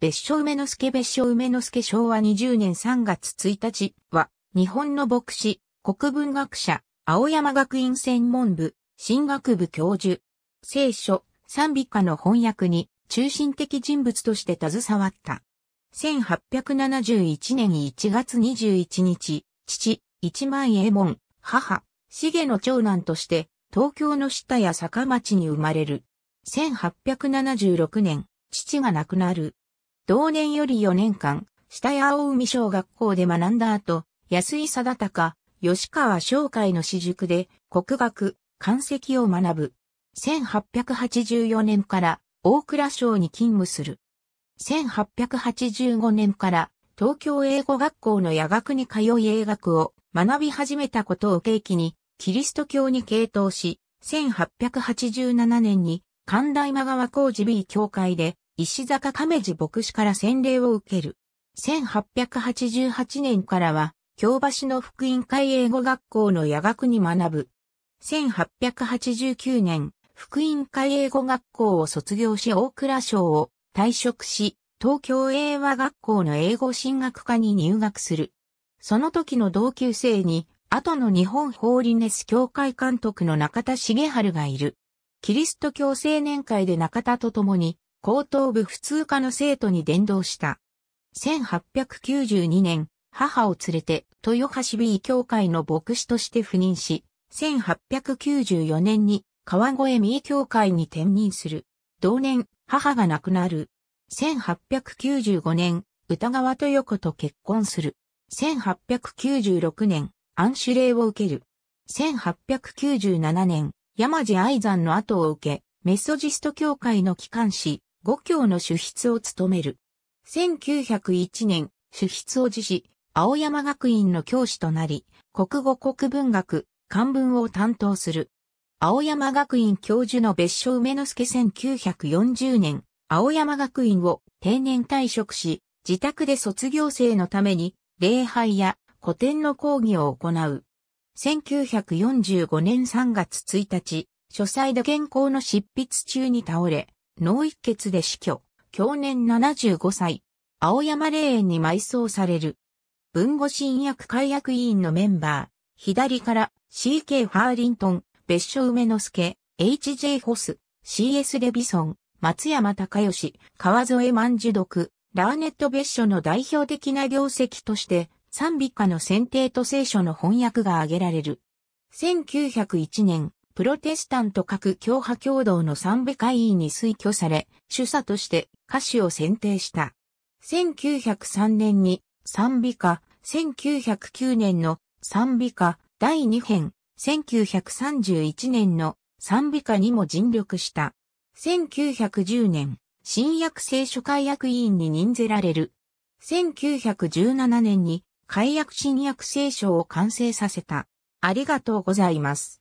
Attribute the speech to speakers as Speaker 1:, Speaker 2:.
Speaker 1: 別所梅之助別所梅之助昭和20年3月1日は、日本の牧師、国文学者、青山学院専門部、神学部教授、聖書、賛美歌の翻訳に中心的人物として携わった。1871年1月21日、父、一万右衛門、母、重の長男として、東京の下や坂町に生まれる。1876年、父が亡くなる。同年より4年間、下谷青海小学校で学んだ後、安井貞隆、吉川商会の私塾で国学、漢石を学ぶ。1884年から大倉省に勤務する。1885年から東京英語学校の夜学に通い英学を学び始めたことを契機に、キリスト教に傾倒し、1887年に神田間川工事 B 教会で石坂亀治牧師から洗礼を受ける。1888年からは、京橋の福音会英語学校の夜学に学ぶ。1889年、福音会英語学校を卒業し大倉省を退職し、東京英和学校の英語進学科に入学する。その時の同級生に、後の日本ホーリネス協会監督の中田茂春がいる。キリスト教青年会で中田と共に、高等部普通科の生徒に伝道した。1892年、母を連れて豊橋 B 教会の牧師として赴任し、1894年に川越美教会に転任する。同年、母が亡くなる。1895年、歌川豊子と結婚する。1896年、安守礼を受ける。1897年、山地愛山の後を受け、メソジスト教会の機関士、五教の主筆を務める。1901年、主筆を辞し、青山学院の教師となり、国語国文学、漢文を担当する。青山学院教授の別所梅之助1940年、青山学院を定年退職し、自宅で卒業生のために、礼拝や古典の講義を行う。1945年3月1日、書斎で原稿の執筆中に倒れ、脳一血で死去、去年75歳、青山霊園に埋葬される。文語新薬解約委員のメンバー、左から CK ハーリントン、別所梅之助、HJ ホス、CS レビソン、松山隆義、川添万樹読、ラーネット別所の代表的な業績として、賛美歌の選定と聖書の翻訳が挙げられる。1901年、プロテスタント各教派共同の賛美会員に推挙され、主査として歌詞を選定した。1903年に賛美歌、1909年の賛美歌第2編、1931年の賛美歌にも尽力した。1910年、新約聖書解約委員に任ぜられる。1917年に解約新約聖書を完成させた。ありがとうございます。